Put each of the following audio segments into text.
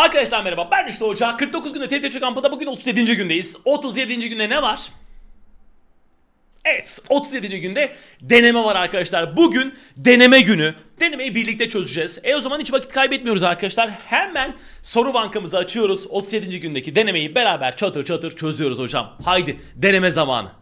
Arkadaşlar merhaba ben işte Hoca. 49 günde TTC kampında bugün 37. gündeyiz. 37. günde ne var? Evet 37. günde deneme var arkadaşlar. Bugün deneme günü. Denemeyi birlikte çözeceğiz. E o zaman hiç vakit kaybetmiyoruz arkadaşlar. Hemen soru bankamızı açıyoruz. 37. gündeki denemeyi beraber çatır çatır çözüyoruz hocam. Haydi deneme zamanı.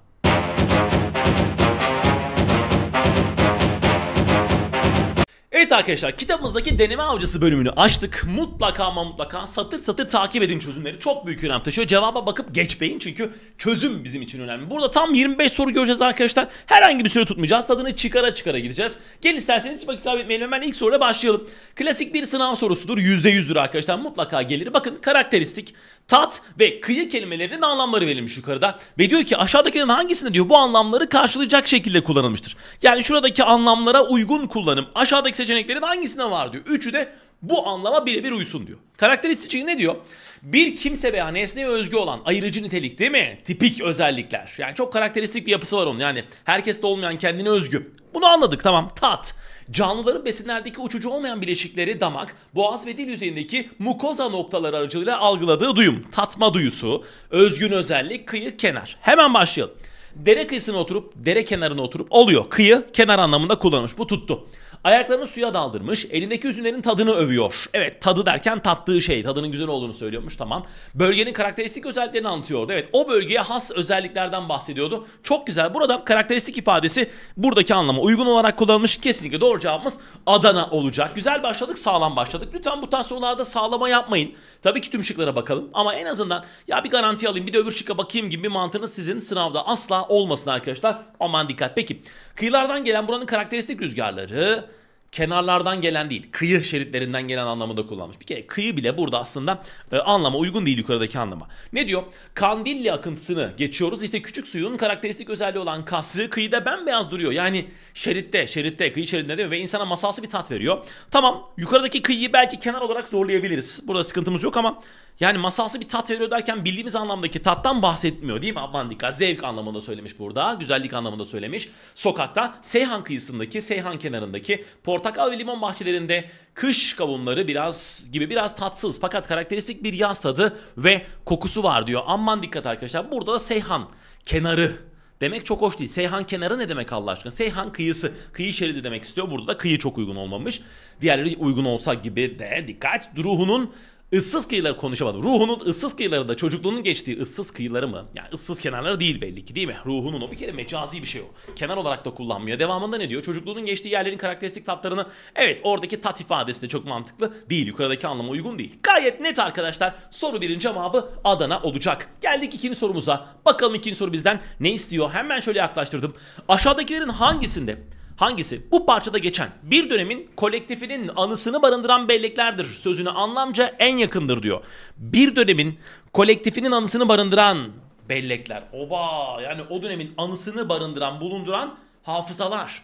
Evet arkadaşlar kitabımızdaki deneme avcısı bölümünü açtık. Mutlaka ama mutlaka satır satır takip edin çözümleri. Çok büyük önem taşıyor. Cevaba bakıp geçmeyin çünkü çözüm bizim için önemli. Burada tam 25 soru göreceğiz arkadaşlar. Herhangi bir süre tutmayacağız. Tadını çıkara çıkara gideceğiz. Gelin isterseniz hiç vakit kaybetmeyelim. Hemen ilk soruyla başlayalım. Klasik bir sınav sorusudur. %100'dür arkadaşlar. Mutlaka gelir. Bakın karakteristik tat ve kıyı kelimelerinin anlamları verilmiş yukarıda. Ve diyor ki aşağıdakilerin hangisinde diyor bu anlamları karşılayacak şekilde kullanılmıştır. Yani şuradaki anlamlara uygun kullanım aşağıdaki seçeneklerin hangisinde var diyor. Üçü de bu anlama birebir uysun diyor. Karakteristik şey ne diyor? Bir kimse veya nesneye özgü olan ayırıcı nitelik değil mi? Tipik özellikler. Yani çok karakteristik bir yapısı var onun. Yani herkeste olmayan kendine özgü. Bunu anladık tamam tat. Canlıların besinlerdeki uçucu olmayan bileşikleri damak, boğaz ve dil yüzeyindeki mukoza noktaları aracılığıyla algıladığı duyum. Tatma duyusu, özgün özellik, kıyı, kenar. Hemen başlayalım. Dere kıyısına oturup, dere kenarına oturup oluyor. Kıyı, kenar anlamında kullanılmış. Bu tuttu. Ayaklarını suya daldırmış. Elindeki üzümlerin tadını övüyor. Evet tadı derken tattığı şey. Tadının güzel olduğunu söylüyormuş tamam. Bölgenin karakteristik özelliklerini anlatıyordu. Evet o bölgeye has özelliklerden bahsediyordu. Çok güzel. Burada karakteristik ifadesi buradaki anlama uygun olarak kullanılmış. Kesinlikle doğru cevabımız Adana olacak. Güzel başladık sağlam başladık. Lütfen bu tarz sorularda sağlama yapmayın. Tabii ki tüm şıklara bakalım. Ama en azından ya bir garanti alayım bir de öbür şıka bakayım gibi bir mantığınız sizin sınavda asla olmasın arkadaşlar. Aman dikkat. Peki kıyılardan gelen buranın karakteristik rüzgarları kenarlardan gelen değil, kıyı şeritlerinden gelen anlamında kullanmış. Bir kere kıyı bile burada aslında e, anlama uygun değil yukarıdaki anlama. Ne diyor? Kandilli akıntısını geçiyoruz. İşte küçük suyun karakteristik özelliği olan kasrı kıyıda bembeyaz duruyor. Yani şeritte, şeritte, kıyı şeridinde değil mi? Ve insana masalsı bir tat veriyor. Tamam yukarıdaki kıyıyı belki kenar olarak zorlayabiliriz. Burada sıkıntımız yok ama yani masalsı bir tat veriyor derken bildiğimiz anlamdaki tattan bahsetmiyor değil mi? Aman dikkat zevk anlamında söylemiş burada. Güzellik anlamında söylemiş. Sokakta Seyhan kıyısındaki, Seyhan kenarındaki portakal ve limon bahçelerinde kış kavunları biraz gibi biraz tatsız fakat karakteristik bir yaz tadı ve kokusu var diyor. Aman dikkat arkadaşlar. Burada da Seyhan kenarı Demek çok hoş değil. Seyhan kenarı ne demek Allah aşkına? Seyhan kıyısı. Kıyı şeridi demek istiyor. Burada da kıyı çok uygun olmamış. Diğerleri uygun olsa gibi de dikkat. Ruhunun ıssız kıyılar konuşamadım. Ruhunun ıssız kıyıları da çocukluğunun geçtiği ıssız kıyıları mı? Yani ıssız kenarları değil belli ki değil mi? Ruhunun o bir kere mecazi bir şey o. Kenar olarak da kullanmıyor. Devamında ne diyor? Çocukluğunun geçtiği yerlerin karakteristik tatlarını evet oradaki tat ifadesi de çok mantıklı değil. Yukarıdaki anlama uygun değil. Gayet net arkadaşlar. Soru birin cevabı Adana olacak. Geldik ikinci sorumuza. Bakalım ikinci soru bizden ne istiyor? Hemen şöyle yaklaştırdım. Aşağıdakilerin hangisinde Hangisi? Bu parçada geçen bir dönemin kolektifinin anısını barındıran belleklerdir Sözünü anlamca en yakındır diyor. Bir dönemin kolektifinin anısını barındıran bellekler. Oba yani o dönemin anısını barındıran, bulunduran hafızalar.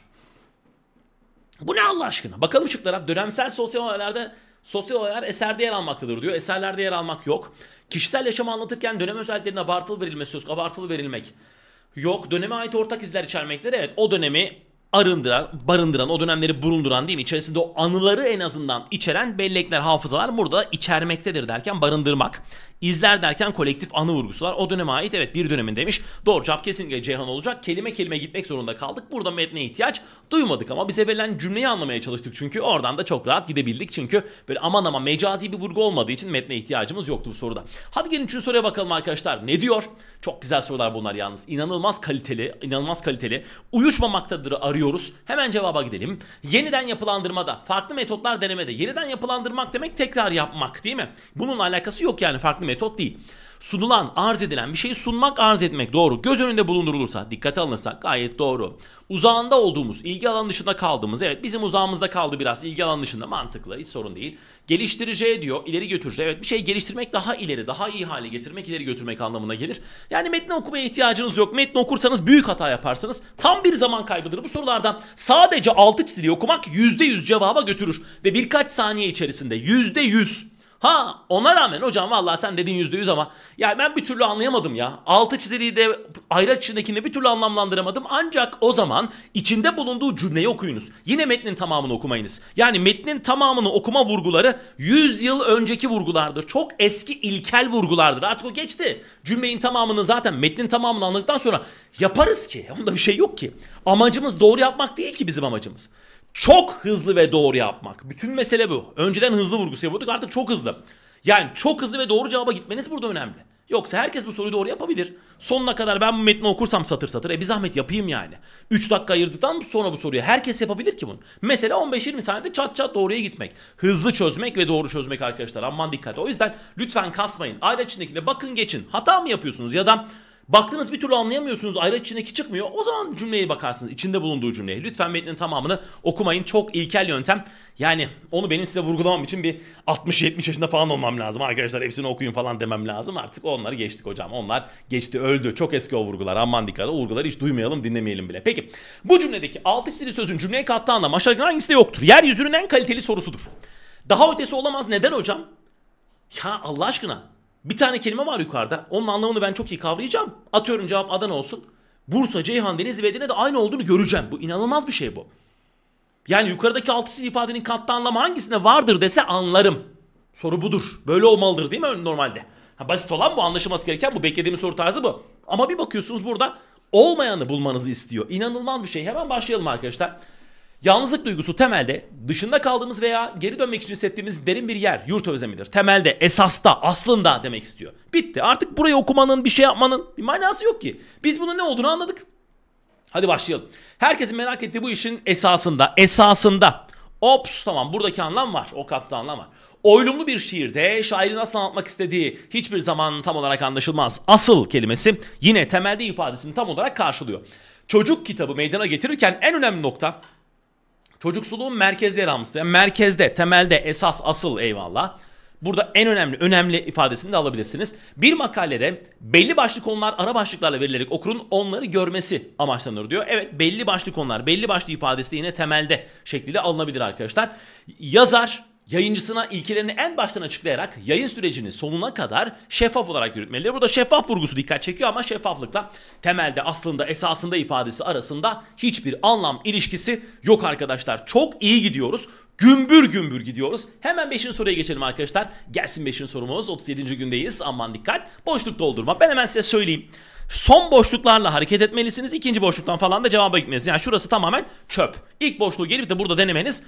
Bu ne Allah aşkına? Bakalım şıklara. Dönemsel sosyal olaylarda sosyal olaylar eserde yer almaktadır diyor. Eserlerde yer almak yok. Kişisel yaşamı anlatırken dönem özelliklerine abartılı verilmesi söz, abartılı verilmek. Yok döneme ait ortak izler içermekleri evet o dönemi arındıran, barındıran, o dönemleri bulunduran değil mi? İçerisinde o anıları en azından içeren bellekler, hafızalar burada içermektedir derken barındırmak. İzler derken kolektif anı vurgusu var. O döneme ait evet bir dönemin demiş. Doğru cevap kesinlikle Ceyhan olacak. Kelime kelime gitmek zorunda kaldık. Burada metne ihtiyaç duymadık ama bize verilen cümleyi anlamaya çalıştık çünkü oradan da çok rahat gidebildik. Çünkü böyle aman ama mecazi bir vurgu olmadığı için metne ihtiyacımız yoktu bu soruda. Hadi gelin üçüncü soruya bakalım arkadaşlar. Ne diyor? Çok güzel sorular bunlar yalnız. İnanılmaz kaliteli, inanılmaz kaliteli. Uyuşmamaktadır arıyoruz. Hemen cevaba gidelim. Yeniden yapılandırmada, farklı metotlar denemede. Yeniden yapılandırmak demek tekrar yapmak değil mi? Bunun alakası yok yani farklı metotlar metot değil. Sunulan, arz edilen bir şeyi sunmak, arz etmek doğru. Göz önünde bulundurulursa, dikkate alınırsa gayet doğru. Uzağında olduğumuz, ilgi alan dışında kaldığımız, evet bizim uzağımızda kaldı biraz, ilgi alan dışında mantıklı, hiç sorun değil. Geliştireceği diyor, ileri götüreceği. Evet bir şey geliştirmek daha ileri, daha iyi hale getirmek, ileri götürmek anlamına gelir. Yani metni okumaya ihtiyacınız yok. Metni okursanız büyük hata yaparsınız. tam bir zaman kaybıdır. Bu sorulardan sadece altı çizili okumak %100 cevaba götürür ve birkaç saniye içerisinde %100 Ha ona rağmen hocam vallahi sen dedin yüzde yüz ama yani ben bir türlü anlayamadım ya. Altı çiziliği de ayraç içindekini bir türlü anlamlandıramadım. Ancak o zaman içinde bulunduğu cümleyi okuyunuz. Yine metnin tamamını okumayınız. Yani metnin tamamını okuma vurguları yüz yıl önceki vurgulardır. Çok eski ilkel vurgulardır. Artık o geçti. Cümlenin tamamını zaten metnin tamamını anladıktan sonra yaparız ki. Onda bir şey yok ki. Amacımız doğru yapmak değil ki bizim amacımız çok hızlı ve doğru yapmak. Bütün mesele bu. Önceden hızlı vurgusu yapıyorduk artık çok hızlı. Yani çok hızlı ve doğru cevaba gitmeniz burada önemli. Yoksa herkes bu soruyu doğru yapabilir. Sonuna kadar ben bu metni okursam satır satır. E bir zahmet yapayım yani. 3 dakika ayırdıktan sonra bu soruyu herkes yapabilir ki bunu. Mesela 15-20 saniyede çat çat doğruya gitmek. Hızlı çözmek ve doğru çözmek arkadaşlar. Aman dikkat. O yüzden lütfen kasmayın. Aile içindekine bakın geçin. Hata mı yapıyorsunuz ya da Baktınız bir türlü anlayamıyorsunuz ayrı içindeki çıkmıyor. O zaman cümleye bakarsınız içinde bulunduğu cümleye. Lütfen metnin tamamını okumayın. Çok ilkel yöntem. Yani onu benim size vurgulamam için bir 60-70 yaşında falan olmam lazım. Arkadaşlar hepsini okuyun falan demem lazım. Artık onları geçtik hocam. Onlar geçti öldü. Çok eski o vurgular. Aman dikkat o vurguları hiç duymayalım dinlemeyelim bile. Peki bu cümledeki altı çizili sözün cümleye kattığı anlam aşağı hangisi de yoktur. Yeryüzünün en kaliteli sorusudur. Daha ötesi olamaz. Neden hocam? Ya Allah aşkına bir tane kelime var yukarıda. Onun anlamını ben çok iyi kavrayacağım. Atıyorum cevap Adana olsun. Bursa, Ceyhan, Denizli, ve Edirne de aynı olduğunu göreceğim. Bu inanılmaz bir şey bu. Yani yukarıdaki altısı ifadenin katta anlamı hangisinde vardır dese anlarım. Soru budur. Böyle olmalıdır değil mi normalde? Ha, basit olan bu anlaşılması gereken bu. Beklediğimiz soru tarzı bu. Ama bir bakıyorsunuz burada olmayanı bulmanızı istiyor. İnanılmaz bir şey. Hemen başlayalım arkadaşlar. Yalnızlık duygusu temelde dışında kaldığımız veya geri dönmek için hissettiğimiz derin bir yer, yurt özlemidir. Temelde, esasta, aslında demek istiyor. Bitti. Artık burayı okumanın, bir şey yapmanın bir manası yok ki. Biz bunun ne olduğunu anladık. Hadi başlayalım. Herkesin merak ettiği bu işin esasında, esasında. Ops tamam buradaki anlam var. O katta anlam var. Oylumlu bir şiirde şairin nasıl anlatmak istediği hiçbir zaman tam olarak anlaşılmaz. Asıl kelimesi yine temelde ifadesini tam olarak karşılıyor. Çocuk kitabı meydana getirirken en önemli nokta Çocuksuluğun merkezde yer alması. Yani merkezde, temelde, esas, asıl eyvallah. Burada en önemli, önemli ifadesini de alabilirsiniz. Bir makalede belli başlı konular ara başlıklarla verilerek okurun onları görmesi amaçlanır diyor. Evet belli başlı konular, belli başlı ifadesi de yine temelde şekliyle alınabilir arkadaşlar. Yazar yayıncısına ilkelerini en baştan açıklayarak yayın sürecini sonuna kadar şeffaf olarak yürütmelidir. Burada şeffaf vurgusu dikkat çekiyor ama şeffaflıkla temelde aslında esasında ifadesi arasında hiçbir anlam ilişkisi yok arkadaşlar. Çok iyi gidiyoruz. Gümbür gümbür gidiyoruz. Hemen 5. soruya geçelim arkadaşlar. Gelsin 5. sorumuz. 37. gündeyiz. Aman dikkat. Boşluk doldurma. Ben hemen size söyleyeyim. Son boşluklarla hareket etmelisiniz. İkinci boşluktan falan da cevaba gitmeniz. Yani şurası tamamen çöp. İlk boşluğu gelip de burada denemeniz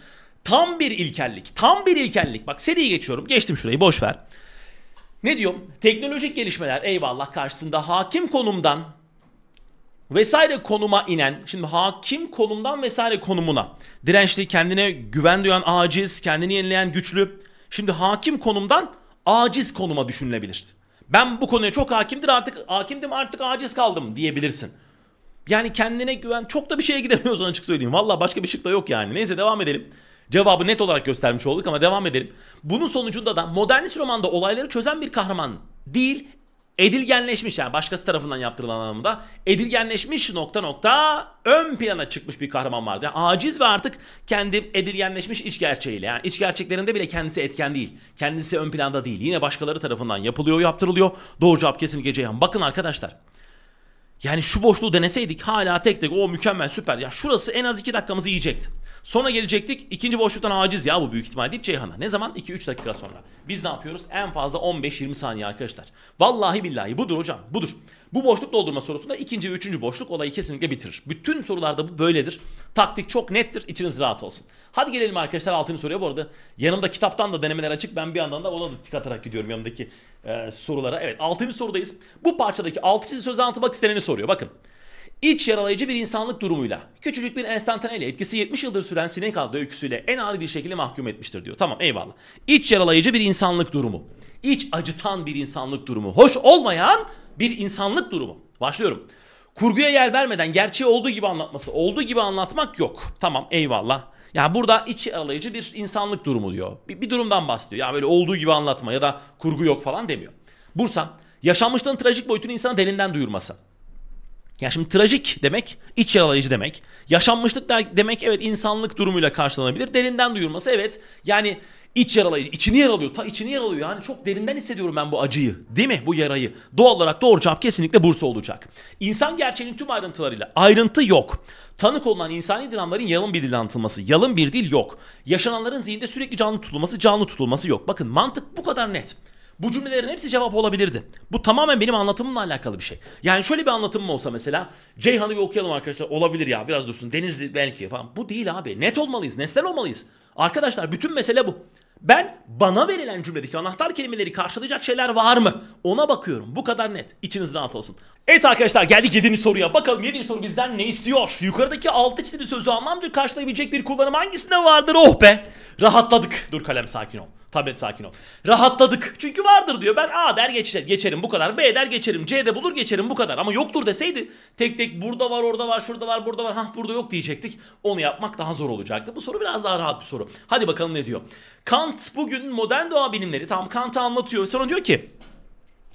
Tam bir ilkellik. Tam bir ilkellik. Bak seriye geçiyorum. Geçtim şurayı boş ver. Ne diyorum? Teknolojik gelişmeler eyvallah karşısında hakim konumdan vesaire konuma inen, şimdi hakim konumdan vesaire konumuna, dirençli, kendine güven duyan aciz, kendini yenileyen güçlü, şimdi hakim konumdan aciz konuma düşünülebilir. Ben bu konuya çok hakimdir artık, hakimdim artık aciz kaldım diyebilirsin. Yani kendine güven çok da bir şeye gidemiyorsun açık söyleyeyim. Valla başka bir şık da yok yani. Neyse devam edelim. Cevabı net olarak göstermiş olduk ama devam edelim. Bunun sonucunda da modernist romanda olayları çözen bir kahraman değil, edilgenleşmiş yani başkası tarafından yaptırılan anlamda edilgenleşmiş nokta nokta ön plana çıkmış bir kahraman vardı. Yani aciz ve artık kendi edilgenleşmiş iç gerçeğiyle yani iç gerçeklerinde bile kendisi etken değil. Kendisi ön planda değil. Yine başkaları tarafından yapılıyor yaptırılıyor. Doğru cevap kesin Geceyan. Bakın arkadaşlar. Yani şu boşluğu deneseydik hala tek tek o mükemmel süper. Ya şurası en az iki dakikamızı yiyecekti. Sonra gelecektik İkinci boşluktan aciz ya bu büyük ihtimal deyip Ceyhan'a. Ne zaman? 2-3 dakika sonra. Biz ne yapıyoruz? En fazla 15-20 saniye arkadaşlar. Vallahi billahi budur hocam budur. Bu boşluk doldurma sorusunda ikinci ve üçüncü boşluk olayı kesinlikle bitirir. Bütün sorularda bu böyledir. Taktik çok nettir. İçiniz rahat olsun. Hadi gelelim arkadaşlar altını soruya. Bu arada yanımda kitaptan da denemeler açık. Ben bir yandan da ona da tik atarak gidiyorum yanımdaki e, sorulara. Evet altıncı sorudayız. Bu parçadaki altı çizgi sözü anlatmak isteneni soruyor. Bakın. İç yaralayıcı bir insanlık durumuyla, küçücük bir enstantaneyle etkisi 70 yıldır süren sinek adlı öyküsüyle en ağır bir şekilde mahkum etmiştir diyor. Tamam eyvallah. İç yaralayıcı bir insanlık durumu. İç acıtan bir insanlık durumu. Hoş olmayan bir insanlık durumu. Başlıyorum. Kurguya yer vermeden gerçeği olduğu gibi anlatması, olduğu gibi anlatmak yok. Tamam eyvallah. Yani burada iç yaralayıcı bir insanlık durumu diyor. Bir, bir durumdan bahsediyor. Ya yani böyle olduğu gibi anlatma ya da kurgu yok falan demiyor. Bursa, yaşanmışlığın trajik boyutunu insana derinden duyurması. Ya şimdi trajik demek iç yaralayıcı demek. Yaşanmışlık demek evet insanlık durumuyla karşılanabilir. Derinden duyulması evet yani iç yaralayıcı, içini yaralıyor. Ta içini yaralıyor yani çok derinden hissediyorum ben bu acıyı. Değil mi bu yarayı? Doğal olarak doğru cevap kesinlikle Bursa olacak. İnsan gerçeğinin tüm ayrıntılarıyla ayrıntı yok. Tanık olunan insani dramların yalın bir dil anlatılması, yalın bir dil yok. Yaşananların zihinde sürekli canlı tutulması, canlı tutulması yok. Bakın mantık bu kadar net. Bu cümlelerin hepsi cevap olabilirdi. Bu tamamen benim anlatımımla alakalı bir şey. Yani şöyle bir anlatımım olsa mesela Ceyhan'ı bir okuyalım arkadaşlar. Olabilir ya biraz dursun. Denizli belki falan. Bu değil abi. Net olmalıyız. Nesnel olmalıyız. Arkadaşlar bütün mesele bu. Ben bana verilen cümledeki anahtar kelimeleri karşılayacak şeyler var mı? Ona bakıyorum. Bu kadar net. İçiniz rahat olsun. Evet arkadaşlar geldik 7. soruya. Bakalım 7. soru bizden ne istiyor? Yukarıdaki altı çizili sözü anlamca karşılayabilecek bir kullanım hangisinde vardır? Oh be! Rahatladık. Dur kalem sakin ol. Tablet sakin ol. Rahatladık. Çünkü vardır diyor. Ben A der geçer, geçerim bu kadar. B der geçerim. C de bulur geçerim bu kadar. Ama yoktur deseydi tek tek burada var, orada var, şurada var, burada var. Hah burada yok diyecektik. Onu yapmak daha zor olacaktı. Bu soru biraz daha rahat bir soru. Hadi bakalım ne diyor. Kant bugün modern doğa bilimleri tam Kant'ı anlatıyor. Sonra diyor ki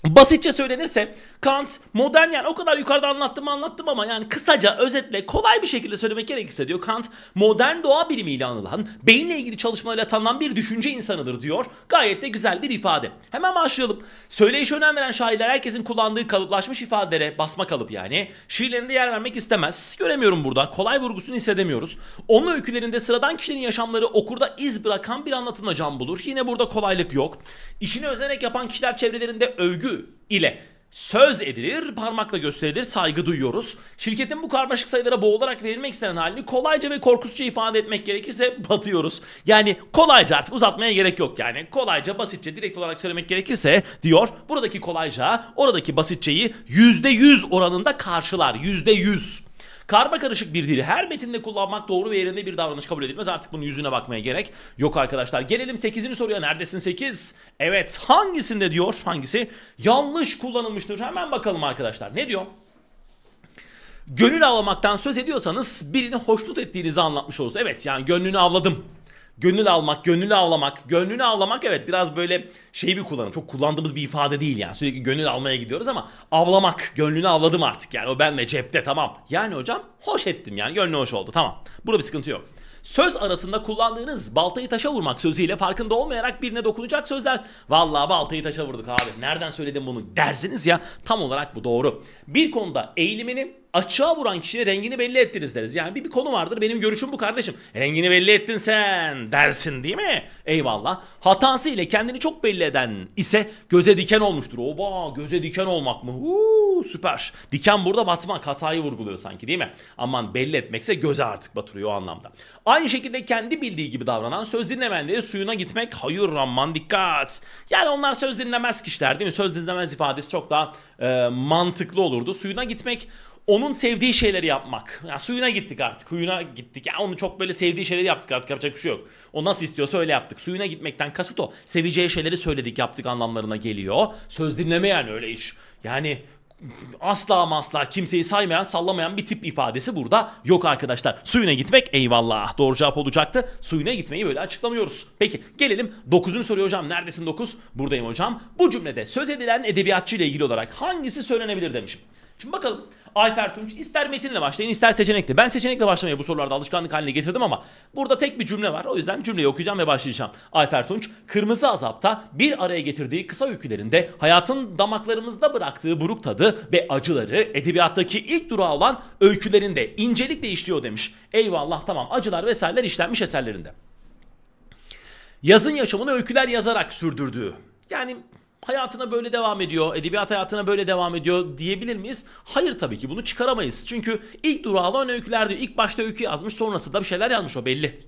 Basitçe söylenirse Kant modern yani o kadar yukarıda anlattım anlattım ama yani kısaca özetle kolay bir şekilde söylemek gerekirse diyor Kant modern doğa bilimiyle anılan beyinle ilgili çalışmalarıyla tanınan bir düşünce insanıdır diyor. Gayet de güzel bir ifade. Hemen başlayalım. Söyleyişe önem veren şairler herkesin kullandığı kalıplaşmış ifadelere basma kalıp yani şiirlerinde yer vermek istemez. Göremiyorum burada kolay vurgusunu hissedemiyoruz. Onun öykülerinde sıradan kişilerin yaşamları okurda iz bırakan bir anlatımla can bulur. Yine burada kolaylık yok. İşini özenerek yapan kişiler çevrelerinde övgü ile söz edilir, parmakla gösterilir, saygı duyuyoruz. Şirketin bu karmaşık sayılara boğularak verilmek istenen halini kolayca ve korkusuzca ifade etmek gerekirse batıyoruz. Yani kolayca artık uzatmaya gerek yok yani. Kolayca, basitçe, direkt olarak söylemek gerekirse diyor. Buradaki kolayca, oradaki basitçeyi %100 oranında karşılar. %100. Karma karışık bir dili her metinde kullanmak doğru ve yerinde bir davranış kabul edilmez. Artık bunun yüzüne bakmaya gerek yok arkadaşlar. Gelelim 8. soruya. Neredesin 8? Evet hangisinde diyor hangisi? Yanlış kullanılmıştır. Hemen bakalım arkadaşlar. Ne diyor? Gönül avlamaktan söz ediyorsanız birini hoşnut ettiğinizi anlatmış olursunuz. Evet yani gönlünü avladım Gönül almak, gönül avlamak. Gönlünü avlamak evet biraz böyle şey bir kullanım. Çok kullandığımız bir ifade değil yani. Sürekli gönül almaya gidiyoruz ama avlamak. Gönlünü avladım artık yani. O ben de cepte tamam. Yani hocam hoş ettim yani. Gönlü hoş oldu tamam. Burada bir sıkıntı yok. Söz arasında kullandığınız baltayı taşa vurmak sözüyle farkında olmayarak birine dokunacak sözler. Vallahi baltayı taşa vurduk abi. Nereden söyledim bunu dersiniz ya. Tam olarak bu doğru. Bir konuda eğilimini açığa vuran kişiye rengini belli ettiniz deriz. Yani bir, bir konu vardır benim görüşüm bu kardeşim. Rengini belli ettin sen dersin değil mi? Eyvallah. Hatası ile kendini çok belli eden ise göze diken olmuştur. Oba göze diken olmak mı? Uuu süper. Diken burada batmak hatayı vurguluyor sanki değil mi? Aman belli etmekse göze artık batırıyor o anlamda. Aynı şekilde kendi bildiği gibi davranan söz dinlemeyenleri suyuna gitmek hayır aman dikkat. Yani onlar söz dinlemez kişiler değil mi? Söz dinlemez ifadesi çok daha e, mantıklı olurdu. Suyuna gitmek onun sevdiği şeyleri yapmak. Yani suyuna gittik artık. Huyuna gittik. yani onu çok böyle sevdiği şeyleri yaptık artık. Yapacak bir şey yok. O nasıl istiyorsa öyle yaptık. Suyuna gitmekten kasıt o. Seveceği şeyleri söyledik yaptık anlamlarına geliyor. Söz dinleme yani öyle iş. Yani asla masla kimseyi saymayan sallamayan bir tip ifadesi burada yok arkadaşlar. Suyuna gitmek eyvallah doğru cevap olacaktı. Suyuna gitmeyi böyle açıklamıyoruz. Peki gelelim 9'unu soruyor hocam. Neredesin 9? Buradayım hocam. Bu cümlede söz edilen edebiyatçı ile ilgili olarak hangisi söylenebilir demişim. Şimdi bakalım Ayfer Tunç ister metinle başlayın ister seçenekle. Ben seçenekle başlamayı bu sorularda alışkanlık haline getirdim ama burada tek bir cümle var. O yüzden cümleyi okuyacağım ve başlayacağım. Ayfer Tunç kırmızı azapta bir araya getirdiği kısa öykülerinde hayatın damaklarımızda bıraktığı buruk tadı ve acıları edebiyattaki ilk durağı olan öykülerinde incelikle işliyor demiş. Eyvallah tamam acılar vesaireler işlenmiş eserlerinde. Yazın yaşamını öyküler yazarak sürdürdüğü. Yani hayatına böyle devam ediyor, edebiyat hayatına böyle devam ediyor diyebilir miyiz? Hayır tabii ki bunu çıkaramayız. Çünkü ilk durağı alan öyküler diyor. İlk başta öykü yazmış sonrasında bir şeyler yazmış o belli.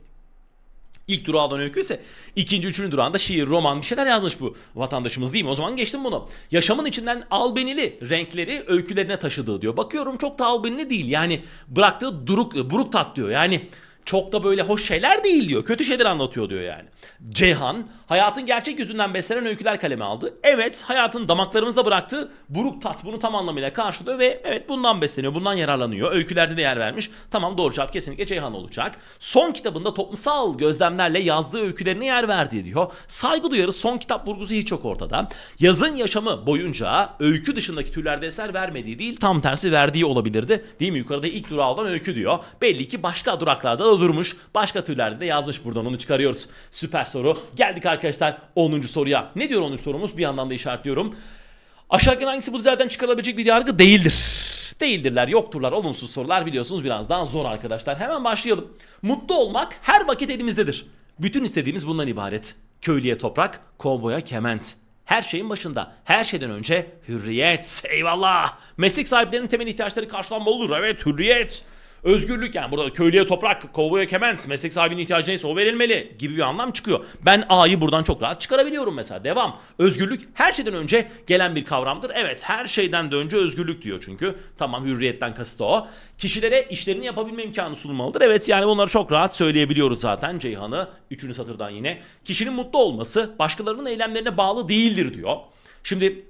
İlk durağı alan öykü ise ikinci, üçüncü durağında şiir, roman bir şeyler yazmış bu vatandaşımız değil mi? O zaman geçtim bunu. Yaşamın içinden albenili renkleri öykülerine taşıdığı diyor. Bakıyorum çok da albenili değil. Yani bıraktığı duruk, buruk tat diyor. Yani çok da böyle hoş şeyler değil diyor. Kötü şeyler anlatıyor diyor yani. Ceyhan hayatın gerçek yüzünden beslenen öyküler kaleme aldı. Evet hayatın damaklarımızda bıraktığı buruk tat bunu tam anlamıyla karşılıyor ve evet bundan besleniyor. Bundan yararlanıyor. Öykülerde de yer vermiş. Tamam doğru cevap kesinlikle Ceyhan olacak. Son kitabında toplumsal gözlemlerle yazdığı öykülerine yer verdi diyor. Saygı duyarı son kitap vurgusu hiç yok ortada. Yazın yaşamı boyunca öykü dışındaki türlerde eser vermediği değil tam tersi verdiği olabilirdi. Değil mi? Yukarıda ilk durağı olan öykü diyor. Belli ki başka duraklarda da olurmuş. Başka türlerde de yazmış buradan onu çıkarıyoruz. Süper soru. Geldik arkadaşlar 10. soruya. Ne diyor 10. sorumuz? Bir yandan da işaretliyorum. Aşağıdaki hangisi bu düzelden çıkarabilecek bir yargı değildir? Değildirler, yokturlar, olumsuz sorular biliyorsunuz biraz daha zor arkadaşlar. Hemen başlayalım. Mutlu olmak her vakit elimizdedir. Bütün istediğimiz bundan ibaret. Köylüye toprak, kovboya kement. Her şeyin başında, her şeyden önce hürriyet. Eyvallah. Meslek sahiplerinin temel ihtiyaçları karşılanmalıdır. Evet, hürriyet. Özgürlük yani burada köylüye toprak, kovboya kement, meslek sahibinin ihtiyacı neyse o verilmeli gibi bir anlam çıkıyor. Ben A'yı buradan çok rahat çıkarabiliyorum mesela. Devam. Özgürlük her şeyden önce gelen bir kavramdır. Evet her şeyden de önce özgürlük diyor çünkü. Tamam hürriyetten kasıt o. Kişilere işlerini yapabilme imkanı sunulmalıdır. Evet yani bunları çok rahat söyleyebiliyoruz zaten Ceyhan'ı. Üçüncü satırdan yine. Kişinin mutlu olması başkalarının eylemlerine bağlı değildir diyor. Şimdi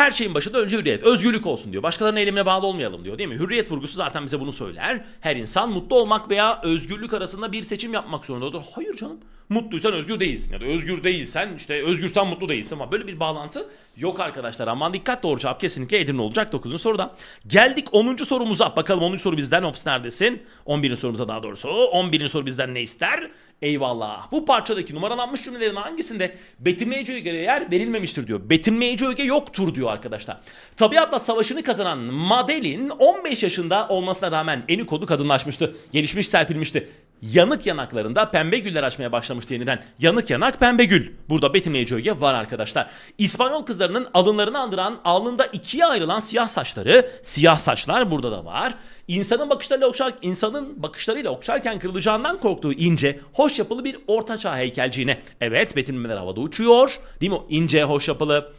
her şeyin başında önce hürriyet. Özgürlük olsun diyor. Başkalarının eylemine bağlı olmayalım diyor değil mi? Hürriyet vurgusu zaten bize bunu söyler. Her insan mutlu olmak veya özgürlük arasında bir seçim yapmak zorundadır. Hayır canım. Mutluysan özgür değilsin. Ya da özgür değilsen işte özgürsen mutlu değilsin. Ama böyle bir bağlantı yok arkadaşlar. Aman dikkat doğru cevap kesinlikle Edirne olacak 9. soruda. Geldik 10. sorumuza. Bakalım 10. soru bizden. ops neredesin? 11. sorumuza daha doğrusu. 11. soru bizden ne ister? Eyvallah. Bu parçadaki numaralanmış cümlelerin hangisinde betimleyici öge yer verilmemiştir diyor. Betimleyici öge yoktur diyor arkadaşlar. Tabiatla savaşını kazanan Madeline 15 yaşında olmasına rağmen eni kodu kadınlaşmıştı. Gelişmiş serpilmişti yanık yanaklarında pembe güller açmaya başlamıştı yeniden. Yanık yanak pembe gül. Burada betimleyici öge var arkadaşlar. İspanyol kızlarının alınlarını andıran alnında ikiye ayrılan siyah saçları, siyah saçlar burada da var. İnsanın bakışlarıyla okşar, insanın bakışlarıyla okşarken kırılacağından korktuğu ince, hoş yapılı bir ortaçağ heykelciğine. Evet betimlemeler havada uçuyor. Değil mi o ince, hoş yapılı?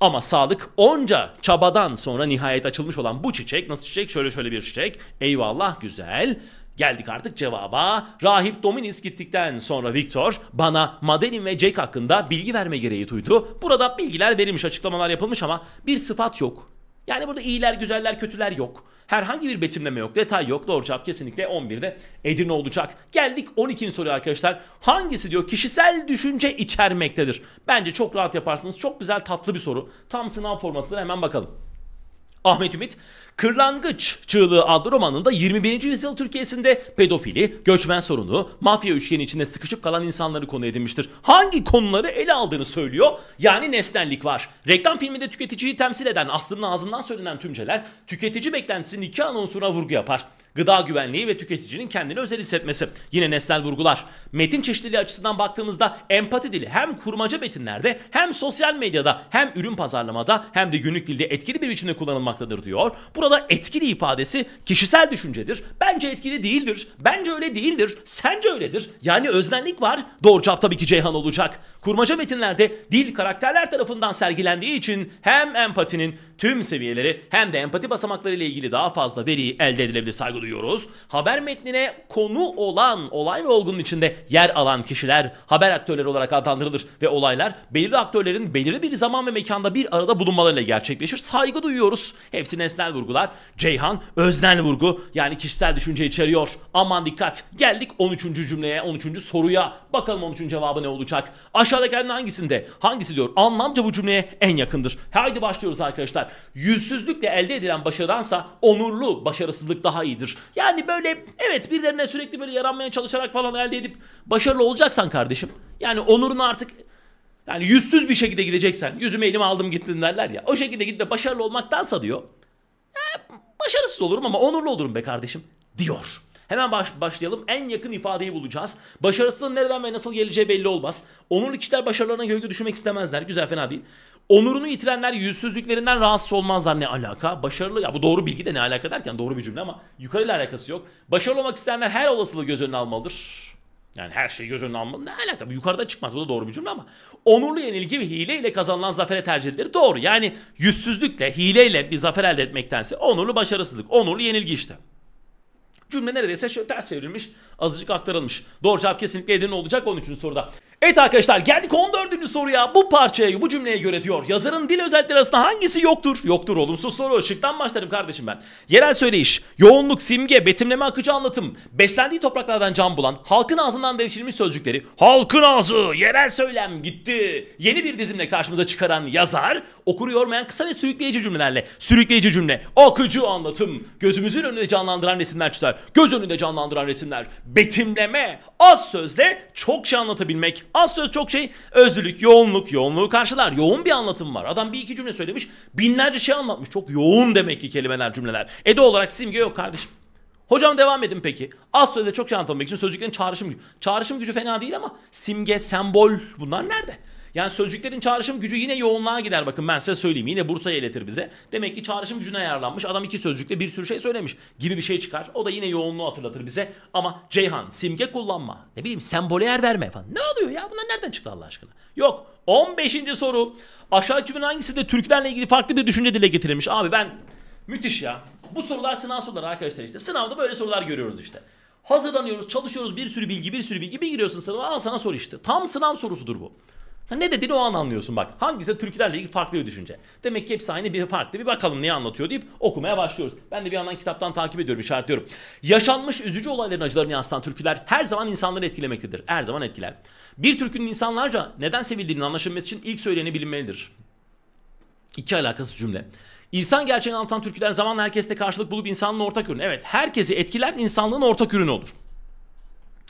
Ama sağlık onca çabadan sonra nihayet açılmış olan bu çiçek nasıl çiçek? Şöyle şöyle bir çiçek. Eyvallah güzel. Geldik artık cevaba. Rahip Dominis gittikten sonra Victor bana Madelin ve Jake hakkında bilgi verme gereği duydu. Burada bilgiler verilmiş, açıklamalar yapılmış ama bir sıfat yok. Yani burada iyiler, güzeller, kötüler yok. Herhangi bir betimleme yok, detay yok. Doğru cevap kesinlikle 11'de Edirne olacak. Geldik 12. soruya arkadaşlar. Hangisi diyor kişisel düşünce içermektedir? Bence çok rahat yaparsınız. Çok güzel tatlı bir soru. Tam sınav formatıdır hemen bakalım. Ahmet Ümit, Kırlangıç Çığlığı adlı romanında 21. yüzyıl Türkiye'sinde pedofili, göçmen sorunu, mafya üçgeni içinde sıkışıp kalan insanları konu edinmiştir. Hangi konuları ele aldığını söylüyor. Yani nesnellik var. Reklam filminde tüketiciyi temsil eden aslında ağzından söylenen tümceler tüketici beklentisinin iki anonsuna vurgu yapar gıda güvenliği ve tüketicinin kendini özel hissetmesi. Yine Nesnel vurgular. Metin çeşitliliği açısından baktığımızda empati dili hem kurmaca metinlerde hem sosyal medyada hem ürün pazarlamada hem de günlük dilde etkili bir biçimde kullanılmaktadır diyor. Burada etkili ifadesi kişisel düşüncedir. Bence etkili değildir. Bence öyle değildir. Sence öyledir. Yani öznellik var. Doğru cevap tabii ki Ceyhan olacak. Kurmaca metinlerde dil karakterler tarafından sergilendiği için hem empatinin tüm seviyeleri hem de empati basamakları ile ilgili daha fazla veri elde edilebilir saygı duyuyoruz. Haber metnine konu olan olay ve olgunun içinde yer alan kişiler haber aktörleri olarak adlandırılır ve olaylar belirli aktörlerin belirli bir zaman ve mekanda bir arada bulunmalarıyla gerçekleşir. Saygı duyuyoruz. Hepsi nesnel vurgular. Ceyhan öznel vurgu yani kişisel düşünce içeriyor. Aman dikkat. Geldik 13. cümleye, 13. soruya. Bakalım 13. cevabı ne olacak? Aşağıdakilerden hangisinde? Hangisi diyor? Anlamca bu cümleye en yakındır. Haydi başlıyoruz arkadaşlar arkadaşlar yüzsüzlükle elde edilen başarıdansa onurlu başarısızlık daha iyidir. Yani böyle evet birilerine sürekli böyle yaranmaya çalışarak falan elde edip başarılı olacaksan kardeşim. Yani onurunu artık yani yüzsüz bir şekilde gideceksen yüzümü elimi aldım gittin derler ya. O şekilde gidip de başarılı olmaktansa diyor. E, başarısız olurum ama onurlu olurum be kardeşim diyor. Hemen baş, başlayalım. En yakın ifadeyi bulacağız. Başarısının nereden ve nasıl geleceği belli olmaz. Onurlu kişiler başarılarına gölge düşmek istemezler. Güzel fena değil. Onurunu yitirenler yüzsüzlüklerinden rahatsız olmazlar ne alaka? Başarılı ya bu doğru bilgi de ne alaka derken doğru bir cümle ama yukarıyla alakası yok. Başarılı olmak isteyenler her olasılığı göz önüne almalıdır. Yani her şeyi göz önüne almalı. Ne alaka? Yukarıda çıkmaz. Bu da doğru bir cümle ama. Onurlu yenilgi ve hile ile kazanılan zafere tercihleri doğru. Yani yüzsüzlükle, hileyle bir zafer elde etmektense onurlu başarısızlık, onurlu yenilgi işte. Cümle neredeyse şöyle ters çevrilmiş azıcık aktarılmış. Doğru cevap kesinlikle Edirne olacak 13. soruda. Evet arkadaşlar geldik 14. soruya. Bu parçaya, bu cümleye göre diyor. Yazarın dil özellikleri arasında hangisi yoktur? Yoktur olumsuz soru. Şıktan başlarım kardeşim ben. Yerel söyleyiş, yoğunluk, simge, betimleme akıcı anlatım, beslendiği topraklardan can bulan, halkın ağzından devşirilmiş sözcükleri, halkın ağzı, yerel söylem gitti. Yeni bir dizimle karşımıza çıkaran yazar, okuru yormayan kısa ve sürükleyici cümlelerle, sürükleyici cümle, akıcı anlatım, gözümüzün önünde canlandıran resimler çıkar, göz önünde canlandıran resimler, betimleme, az sözle çok şey anlatabilmek. Az söz çok şey, özlülük, yoğunluk, yoğunluğu karşılar. Yoğun bir anlatım var. Adam bir iki cümle söylemiş, binlerce şey anlatmış. Çok yoğun demek ki kelimeler, cümleler. Ede olarak simge yok kardeşim. Hocam devam edin peki. Az sözle çok şey anlatmak için sözcüklerin çağrışım gücü. Çağrışım gücü fena değil ama simge, sembol bunlar nerede? Yani sözcüklerin çağrışım gücü yine yoğunluğa gider. Bakın ben size söyleyeyim. Yine Bursa'ya iletir bize. Demek ki çağrışım gücüne ayarlanmış. Adam iki sözcükle bir sürü şey söylemiş gibi bir şey çıkar. O da yine yoğunluğu hatırlatır bize. Ama Ceyhan simge kullanma. Ne bileyim sembole yer verme falan. Ne oluyor ya? Bunlar nereden çıktı Allah aşkına? Yok. 15. soru. Aşağı cümle hangisi de Türklerle ilgili farklı bir düşünce dile getirilmiş? Abi ben müthiş ya. Bu sorular sınav soruları arkadaşlar işte. Sınavda böyle sorular görüyoruz işte. Hazırlanıyoruz, çalışıyoruz, bir sürü bilgi, bir sürü bilgi. Bir giriyorsun sınava, al sana sor işte. Tam sınav sorusudur bu. Ha ne dediğini o an anlıyorsun bak. Hangisi Türkülerle ilgili farklı bir düşünce. Demek ki hepsi aynı bir farklı. Bir bakalım neyi anlatıyor deyip okumaya başlıyoruz. Ben de bir yandan kitaptan takip ediyorum, işaretliyorum. Yaşanmış üzücü olayların acılarını yansıtan türküler her zaman insanları etkilemektedir. Her zaman etkiler. Bir türkünün insanlarca neden sevildiğini anlaşılması için ilk söyleyeni bilinmelidir. İki alakasız cümle. İnsan gerçeğini anlatan türküler zamanla herkeste karşılık bulup insanlığın ortak ürünü. Evet herkesi etkiler insanlığın ortak ürünü olur.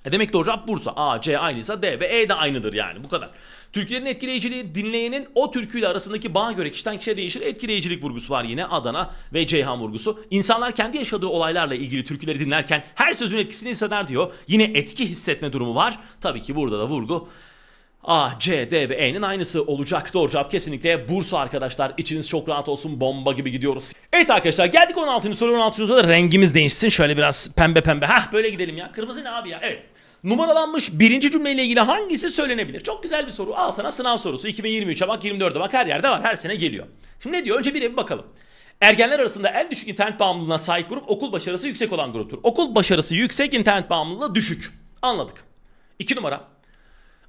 E demek doğru. de hocam Bursa. A, C aynıysa D ve E de aynıdır yani bu kadar. Türklerin etkileyiciliği dinleyenin o türküyle arasındaki bağ göre kişiden kişiye değişir. Etkileyicilik vurgusu var yine Adana ve Ceyhan vurgusu. İnsanlar kendi yaşadığı olaylarla ilgili türküleri dinlerken her sözün etkisini hisseder diyor. Yine etki hissetme durumu var. Tabii ki burada da vurgu A, C, D ve E'nin aynısı olacak. Doğru cevap kesinlikle Bursa arkadaşlar. İçiniz çok rahat olsun. Bomba gibi gidiyoruz. Evet arkadaşlar geldik 16. soru. 16. soruda rengimiz değişsin. Şöyle biraz pembe pembe. Hah böyle gidelim ya. Kırmızı ne abi ya? Evet numaralanmış birinci cümleyle ilgili hangisi söylenebilir? Çok güzel bir soru. Al sana sınav sorusu. 2023'e bak 24'e bak her yerde var. Her sene geliyor. Şimdi ne diyor? Önce bir bir bakalım. Ergenler arasında en düşük internet bağımlılığına sahip grup okul başarısı yüksek olan gruptur. Okul başarısı yüksek, internet bağımlılığı düşük. Anladık. İki numara.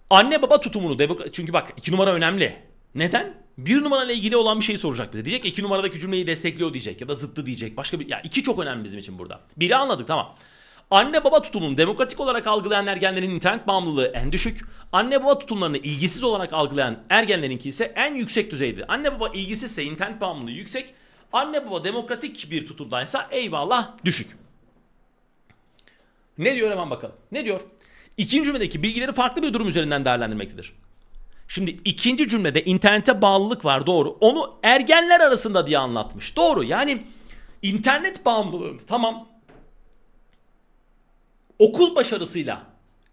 Anne baba tutumunu Çünkü bak iki numara önemli. Neden? Bir numarayla ilgili olan bir şey soracak bize. Diyecek ki iki numaradaki cümleyi destekliyor diyecek ya da zıttı diyecek. Başka bir... Ya iki çok önemli bizim için burada. Biri anladık tamam. Anne baba tutumunu demokratik olarak algılayan ergenlerin internet bağımlılığı en düşük. Anne baba tutumlarını ilgisiz olarak algılayan ergenlerinki ise en yüksek düzeyde. Anne baba ilgisizse internet bağımlılığı yüksek. Anne baba demokratik bir tutumdaysa eyvallah düşük. Ne diyor hemen bakalım. Ne diyor? İkinci cümledeki bilgileri farklı bir durum üzerinden değerlendirmektedir. Şimdi ikinci cümlede internete bağlılık var doğru. Onu ergenler arasında diye anlatmış. Doğru yani internet bağımlılığı tamam okul başarısıyla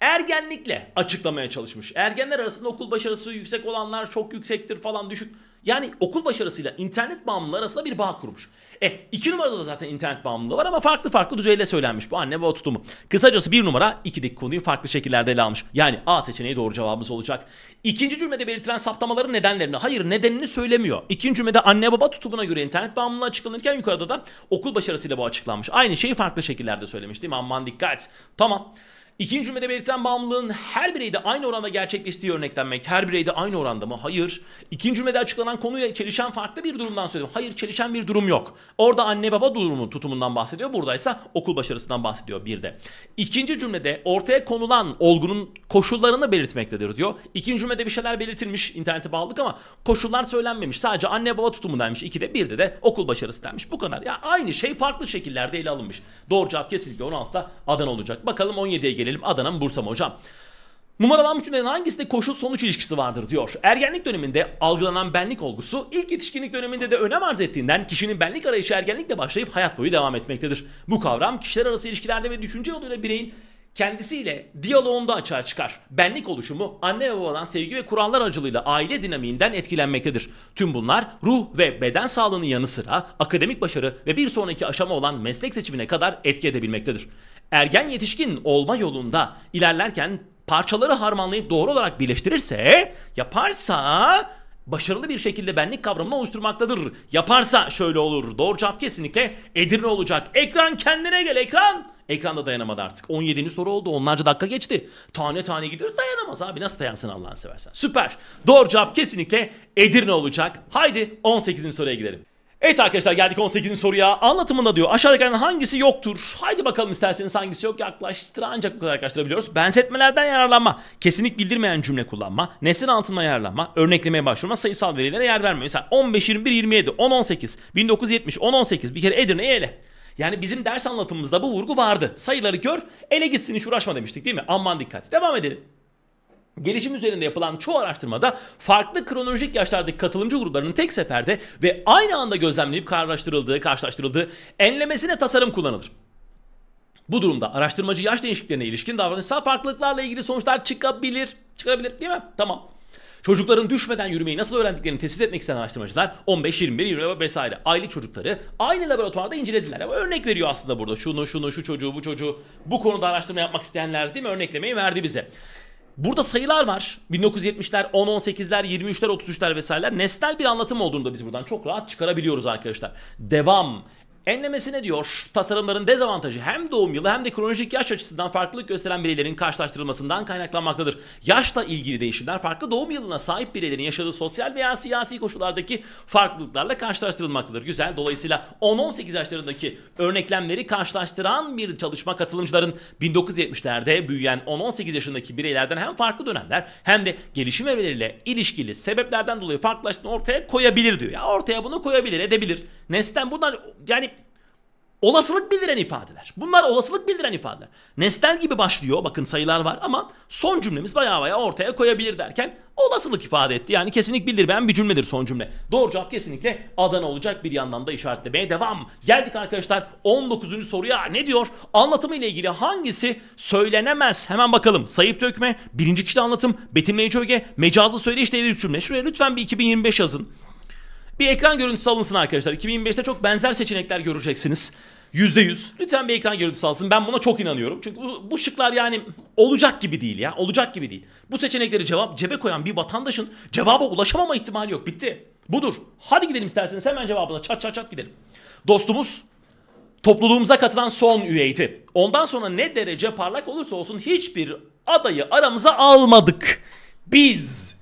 ergenlikle açıklamaya çalışmış. Ergenler arasında okul başarısı yüksek olanlar çok yüksektir falan düşük. Yani okul başarısıyla internet bağımlılığı arasında bir bağ kurmuş. E iki numarada da zaten internet bağımlılığı var ama farklı farklı düzeyde söylenmiş bu anne baba tutumu. Kısacası bir numara ikideki konuyu farklı şekillerde ele almış. Yani A seçeneği doğru cevabımız olacak. İkinci cümlede belirtilen saptamaların nedenlerini, hayır nedenini söylemiyor. İkinci cümlede anne baba tutumuna göre internet bağımlılığı açıklanırken yukarıda da okul başarısıyla bu açıklanmış. Aynı şeyi farklı şekillerde söylemiş değil mi? Aman dikkat. Tamam. İkinci cümlede belirten bağımlılığın her bireyde aynı oranda gerçekleştiği örneklenmek. Her bireyde aynı oranda mı? Hayır. İkinci cümlede açıklanan konuyla çelişen farklı bir durumdan söyledim. Hayır çelişen bir durum yok. Orada anne baba durumu tutumundan bahsediyor. Buradaysa okul başarısından bahsediyor bir de. İkinci cümlede ortaya konulan olgunun koşullarını belirtmektedir diyor. İkinci cümlede bir şeyler belirtilmiş internete bağlılık ama koşullar söylenmemiş. Sadece anne baba tutumu denmiş. İkide birde de okul başarısı denmiş. Bu kadar. Ya aynı şey farklı şekillerde ele alınmış. Doğru cevap kesinlikle 16'da Adana olacak. Bakalım 17'ye gelelim Adana mı hocam? Numaralanmış cümlelerin hangisinde koşul sonuç ilişkisi vardır diyor. Ergenlik döneminde algılanan benlik olgusu ilk yetişkinlik döneminde de önem arz ettiğinden kişinin benlik arayışı ergenlikle başlayıp hayat boyu devam etmektedir. Bu kavram kişiler arası ilişkilerde ve düşünce yoluyla bireyin kendisiyle diyaloğunda açığa çıkar. Benlik oluşumu anne ve babadan sevgi ve kurallar aracılığıyla aile dinamiğinden etkilenmektedir. Tüm bunlar ruh ve beden sağlığının yanı sıra akademik başarı ve bir sonraki aşama olan meslek seçimine kadar etki edebilmektedir ergen yetişkin olma yolunda ilerlerken parçaları harmanlayıp doğru olarak birleştirirse, yaparsa başarılı bir şekilde benlik kavramını oluşturmaktadır. Yaparsa şöyle olur. Doğru cevap kesinlikle Edirne olacak. Ekran kendine gel ekran. Ekranda dayanamadı artık. 17. soru oldu. Onlarca dakika geçti. Tane tane gidiyor. Dayanamaz abi. Nasıl dayansın Allah'ını seversen. Süper. Doğru cevap kesinlikle Edirne olacak. Haydi 18. soruya gidelim. Evet arkadaşlar geldik 18'in soruya. Anlatımında diyor aşağıdakilerden hangisi yoktur? Haydi bakalım isterseniz hangisi yok yaklaştır ancak bu kadar yaklaştırabiliyoruz. Benzetmelerden yararlanma, kesinlik bildirmeyen cümle kullanma, nesne altına yararlanma, örneklemeye başvurma, sayısal verilere yer verme. Mesela 15, 21, 27, 10, 18, 1970, 10, 18 bir kere Edirne'yi ele. Yani bizim ders anlatımımızda bu vurgu vardı. Sayıları gör, ele gitsin hiç uğraşma demiştik değil mi? Aman dikkat. Devam edelim. Gelişim üzerinde yapılan çoğu araştırmada farklı kronolojik yaşlardaki katılımcı gruplarının tek seferde ve aynı anda gözlemlenip karşılaştırıldığı, karşılaştırıldığı enlemesine tasarım kullanılır. Bu durumda araştırmacı yaş değişikliklerine ilişkin davranışsal farklılıklarla ilgili sonuçlar çıkabilir. Çıkabilir değil mi? Tamam. Çocukların düşmeden yürümeyi nasıl öğrendiklerini tespit etmek isteyen araştırmacılar 15, 21, 20 vesaire aile çocukları aynı laboratuvarda incelediler. Ama örnek veriyor aslında burada şunu, şunu, şu çocuğu, bu çocuğu bu konuda araştırma yapmak isteyenler değil mi? Örneklemeyi verdi bize. Burada sayılar var. 1970'ler, 10-18'ler, 23'ler, 33'ler vesaireler. Nesnel bir anlatım olduğunu da biz buradan çok rahat çıkarabiliyoruz arkadaşlar. Devam Enlemesi ne diyor? Tasarımların dezavantajı hem doğum yılı hem de kronolojik yaş açısından farklılık gösteren bireylerin karşılaştırılmasından kaynaklanmaktadır. Yaşla ilgili değişimler farklı doğum yılına sahip bireylerin yaşadığı sosyal veya siyasi koşullardaki farklılıklarla karşılaştırılmaktadır. Güzel. Dolayısıyla 10-18 yaşlarındaki örneklemleri karşılaştıran bir çalışma katılımcıların 1970'lerde büyüyen 10-18 yaşındaki bireylerden hem farklı dönemler hem de gelişim evleriyle ilişkili sebeplerden dolayı farklılaştığını ortaya koyabilir diyor. Ya ortaya bunu koyabilir, edebilir. Nesten bunlar yani Olasılık bildiren ifadeler. Bunlar olasılık bildiren ifadeler. Nesnel gibi başlıyor. Bakın sayılar var ama son cümlemiz baya baya ortaya koyabilir derken olasılık ifade etti. Yani kesinlik bildirmeyen bir cümledir son cümle. Doğru cevap kesinlikle Adana olacak. Bir yandan da işaretlemeye devam. Geldik arkadaşlar 19. soruya. Ne diyor? Anlatımı ile ilgili hangisi söylenemez? Hemen bakalım. Sayıp dökme, birinci kişi anlatım, betimleyici öge, mecazlı söyleyiş devir cümle. Şuraya lütfen bir 2025 yazın. Bir ekran görüntüsü alınsın arkadaşlar. 2025'te çok benzer seçenekler göreceksiniz. %100. Lütfen bir ekran görüntüsü alsın. Ben buna çok inanıyorum. Çünkü bu, bu şıklar yani olacak gibi değil ya. Olacak gibi değil. Bu seçenekleri cevap cebe koyan bir vatandaşın cevaba ulaşamama ihtimali yok. Bitti. Budur. Hadi gidelim isterseniz hemen cevabına çat çat çat gidelim. Dostumuz topluluğumuza katılan son üyeydi. Ondan sonra ne derece parlak olursa olsun hiçbir adayı aramıza almadık. Biz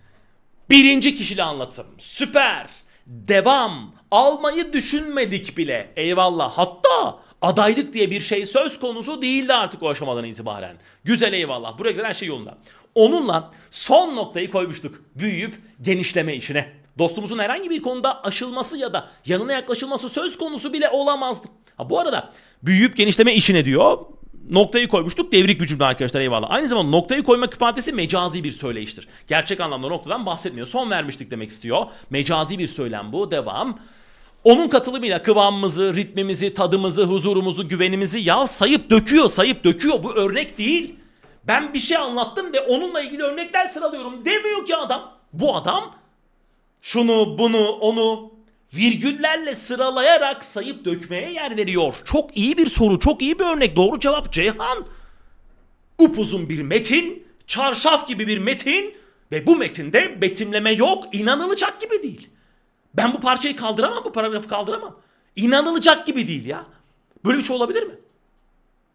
birinci kişili anlatım. Süper devam almayı düşünmedik bile. Eyvallah. Hatta adaylık diye bir şey söz konusu değildi artık o aşamadan itibaren. Güzel eyvallah. Buraya kadar her şey yolunda. Onunla son noktayı koymuştuk. Büyüyüp genişleme işine. Dostumuzun herhangi bir konuda aşılması ya da yanına yaklaşılması söz konusu bile olamazdı. Ha bu arada büyüyüp genişleme işine diyor noktayı koymuştuk devrik bir cümle arkadaşlar eyvallah. Aynı zamanda noktayı koymak ifadesi mecazi bir söyleyiştir. Gerçek anlamda noktadan bahsetmiyor. Son vermiştik demek istiyor. Mecazi bir söylem bu. Devam. Onun katılımıyla kıvamımızı, ritmimizi, tadımızı, huzurumuzu, güvenimizi ya sayıp döküyor, sayıp döküyor. Bu örnek değil. Ben bir şey anlattım ve onunla ilgili örnekler sıralıyorum demiyor ki adam. Bu adam şunu, bunu, onu virgüllerle sıralayarak sayıp dökmeye yer veriyor. Çok iyi bir soru, çok iyi bir örnek. Doğru cevap Ceyhan. Upuzun bir metin, çarşaf gibi bir metin ve bu metinde betimleme yok, inanılacak gibi değil. Ben bu parçayı kaldıramam, bu paragrafı kaldıramam. İnanılacak gibi değil ya. Böyle bir şey olabilir mi?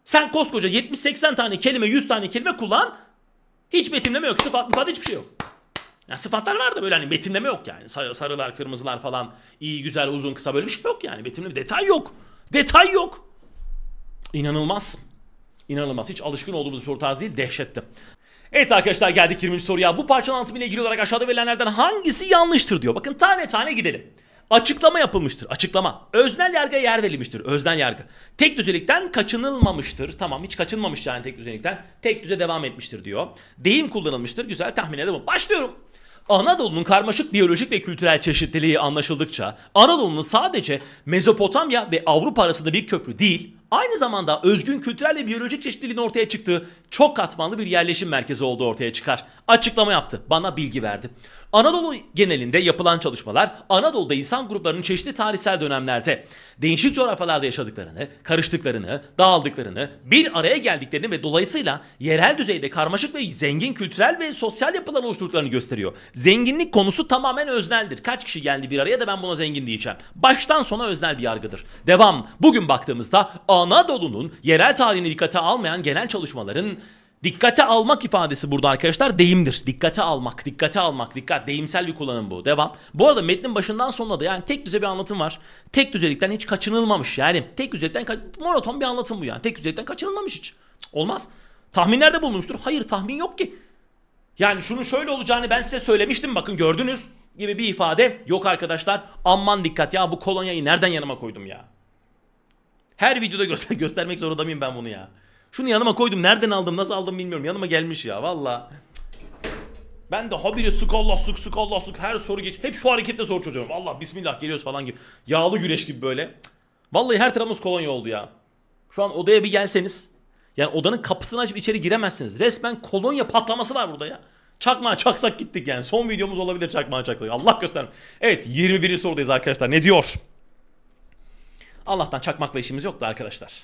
Sen koskoca 70-80 tane kelime, 100 tane kelime kullan. Hiç betimleme yok, sıfat, mıfat hiçbir şey yok. Yani sıfatlar var da böyle hani betimleme yok yani. Sar- sarılar, kırmızılar falan iyi, güzel, uzun, kısa böyle bir şey yok yani. Betimleme detay yok. Detay yok. İnanılmaz. İnanılmaz. Hiç alışkın olduğumuz bir soru tarzı değil. Dehşetti. Evet arkadaşlar geldik 20. soruya. Bu parçanın anlatımıyla ilgili olarak aşağıda verilenlerden hangisi yanlıştır diyor. Bakın tane tane gidelim. Açıklama yapılmıştır. Açıklama. Öznel yargıya yer verilmiştir. Öznel yargı. Tek düzelikten kaçınılmamıştır. Tamam hiç kaçınmamış yani tek düzelikten. Tek düze devam etmiştir diyor. Deyim kullanılmıştır. Güzel tahmin edemem. Başlıyorum. Anadolu'nun karmaşık biyolojik ve kültürel çeşitliliği anlaşıldıkça Anadolu'nun sadece Mezopotamya ve Avrupa arasında bir köprü değil, aynı zamanda özgün kültürel ve biyolojik çeşitliliğin ortaya çıktığı çok katmanlı bir yerleşim merkezi olduğu ortaya çıkar. Açıklama yaptı, bana bilgi verdi. Anadolu genelinde yapılan çalışmalar Anadolu'da insan gruplarının çeşitli tarihsel dönemlerde değişik coğrafyalarda yaşadıklarını, karıştıklarını, dağıldıklarını, bir araya geldiklerini ve dolayısıyla yerel düzeyde karmaşık ve zengin kültürel ve sosyal yapılar oluşturduklarını gösteriyor. Zenginlik konusu tamamen özneldir. Kaç kişi geldi bir araya da ben buna zengin diyeceğim. Baştan sona öznel bir yargıdır. Devam. Bugün baktığımızda Anadolu'nun yerel tarihini dikkate almayan genel çalışmaların dikkate almak ifadesi burada arkadaşlar deyimdir. Dikkate almak, dikkate almak, dikkat deyimsel bir kullanım bu. Devam. Bu arada metnin başından sonuna da yani tek düze bir anlatım var. Tek düzelikten hiç kaçınılmamış. Yani tek düzelikten monoton bir anlatım bu yani. Tek düzelikten kaçınılmamış hiç. Olmaz. Tahminlerde bulunmuştur. Hayır tahmin yok ki. Yani şunu şöyle olacağını ben size söylemiştim bakın gördünüz gibi bir ifade yok arkadaşlar. Aman dikkat ya bu kolonyayı nereden yanıma koydum ya. Her videoda göster göstermek zorunda mıyım ben bunu ya? Şunu yanıma koydum. Nereden aldım, nasıl aldım bilmiyorum. Yanıma gelmiş ya valla. Ben de habire sık Allah sık sık Allah sık her soru geç. Hep şu hareketle soru çözüyorum. Allah bismillah geliyoruz falan gibi. Yağlı güreş gibi böyle. Vallahi her tarafımız kolonya oldu ya. Şu an odaya bir gelseniz. Yani odanın kapısını açıp içeri giremezsiniz. Resmen kolonya patlaması var burada ya. Çakmağa çaksak gittik yani. Son videomuz olabilir çakmağa çaksak. Allah göstermesin. Evet 21. sorudayız arkadaşlar. Ne diyor? Allah'tan çakmakla işimiz yoktu arkadaşlar.